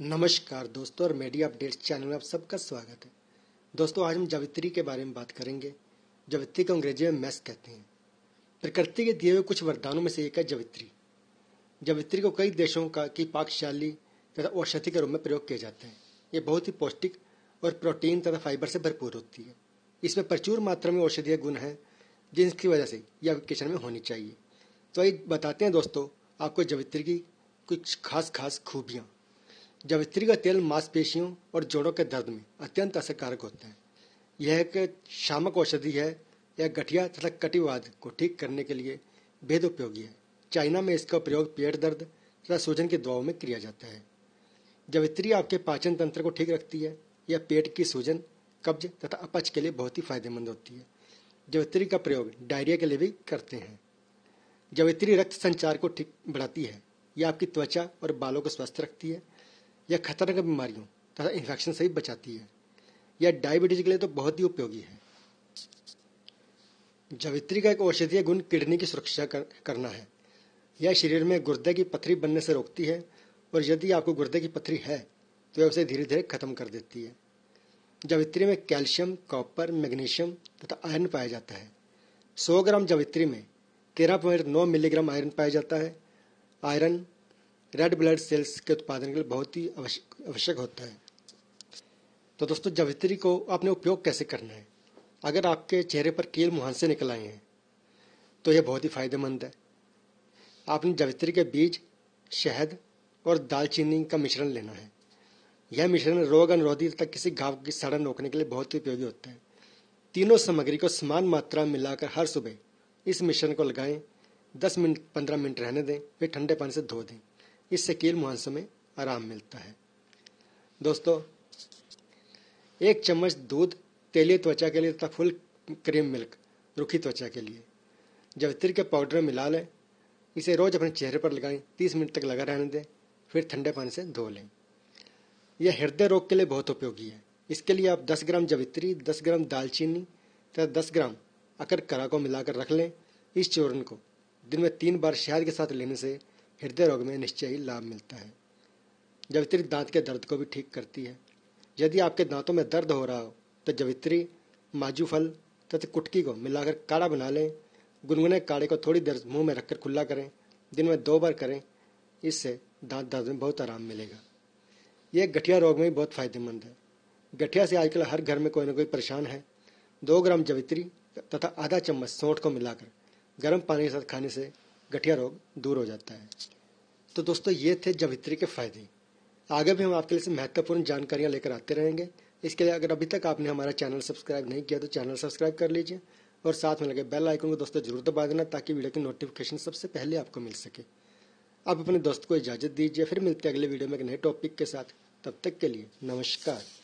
नमस्कार दोस्तों और मीडिया अपडेट्स चैनल में आप सबका स्वागत है दोस्तों आज हम जावित्री के बारे में बात करेंगे जावित्री को अंग्रेजी में मैस कहते हैं प्रकृति के दिए हुए कुछ वरदानों में से एक है जावित्री जावित्री को कई देशों का की पाकशाली तथा औषधि के रूप में प्रयोग किया जाता है ये बहुत ही पौष्टिक और प्रोटीन तथा फाइबर से भरपूर होती है इसमें प्रचुर मात्रा में औषधीय गुण है जिसकी वजह से यह किचन में होनी चाहिए तो ये बताते हैं दोस्तों आपको जावित्री की कुछ खास खास खूबियाँ जब स्त्री का तेल मांसपेशियों और जोड़ों के दर्द में अत्यंत असरकारक होता है यह एक शामक औषधि है यह गठिया तथा कटिवाद को ठीक करने के लिए बेहद उपयोगी है चाइना में इसका प्रयोग पेट दर्द तथा सूजन की दवाओं में किया जाता है जब स्त्री आपके पाचन तंत्र को ठीक रखती है यह पेट की सूजन कब्ज तथा अपच के लिए बहुत ही फायदेमंद होती है जवित्री का प्रयोग डायरिया के लिए भी करते हैं जवित्री रक्त संचार को ठीक बढ़ाती है यह आपकी त्वचा और बालों को स्वस्थ रखती है यह खतरनाक बीमारियों तथा इन्फेक्शन से भी बचाती है यह डायबिटीज के लिए तो बहुत ही उपयोगी है जवित्री का एक औषधीय गुण किडनी की सुरक्षा कर, करना है यह शरीर में गुर्दे की पथरी बनने से रोकती है और यदि आपको गुर्दे की पथरी है तो यह उसे धीरे धीरे खत्म कर देती है जवित्री में कैल्शियम कॉपर मैग्नीशियम तथा आयरन पाया जाता है 100 ग्राम जवित्री में तेरह पॉइंट नौ मिलीग्राम आयरन पाया जाता है आयरन रेड ब्लड सेल्स के उत्पादन के लिए बहुत ही आवश्यक होता है तो दोस्तों जावित्री को आपने उपयोग कैसे करना है अगर आपके चेहरे पर कील मुहांसे निकल आए हैं तो यह बहुत ही फायदेमंद है आपने जावित्री के बीज शहद और दालचीनी का मिश्रण लेना है यह मिश्रण रोग अनुरोधी तथा किसी घाव की सड़न रोकने के लिए बहुत ही उपयोगी होता है तीनों सामग्री को समान मात्रा में मिलाकर हर सुबह इस मिश्रण को लगाएं 10 मिनट 15 मिनट रहने दें फिर ठंडे पानी से धो दें इससे कील मुहांस में आराम मिलता है दोस्तों एक चम्मच दूध तेली त्वचा के लिए तथा फुल क्रीम मिल्क रुखी त्वचा के लिए जवित्री के पाउडर में मिला लें इसे रोज अपने चेहरे पर लगाएं तीस मिनट तक लगा रहने दें फिर ठंडे पानी से धो लें यह हृदय रोग के लिए बहुत उपयोगी है इसके लिए आप 10 ग्राम जवित्री 10 ग्राम दालचीनी तथा 10 ग्राम अकर करा को मिलाकर रख लें इस चूर्ण को दिन में तीन बार शहद के साथ लेने से हृदय रोग में निश्चय ही लाभ मिलता है जवित्री दांत के दर्द को भी ठीक करती है यदि आपके दांतों में दर्द हो रहा हो तो जवित्री माजू फल तथा कुटकी को मिलाकर काढ़ा बना लें गुनगुने काढ़े को थोड़ी देर मुंह में रखकर खुला करें दिन में दो बार करें इससे दांत दर्द में बहुत आराम मिलेगा यह गठिया रोग में भी बहुत फायदेमंद है गठिया से आजकल हर घर में कोई ना कोई परेशान है दो ग्राम जवित्री तथा आधा चम्मच सौठ को मिलाकर गर्म पानी के साथ खाने से गठिया रोग दूर हो जाता है तो दोस्तों ये थे जवित्री के फायदे आगे भी हम आपके लिए महत्वपूर्ण जानकारियाँ लेकर आते रहेंगे इसके लिए अगर अभी तक आपने हमारा चैनल सब्सक्राइब नहीं किया तो चैनल सब्सक्राइब कर लीजिए और साथ में लगे बेल आइकन को दोस्तों जरूर दबा देना ताकि वीडियो की नोटिफिकेशन सबसे पहले आपको मिल सके आप अपने दोस्त को इजाज़त दीजिए फिर मिलते हैं अगले वीडियो में एक नए टॉपिक के साथ तब तक के लिए नमस्कार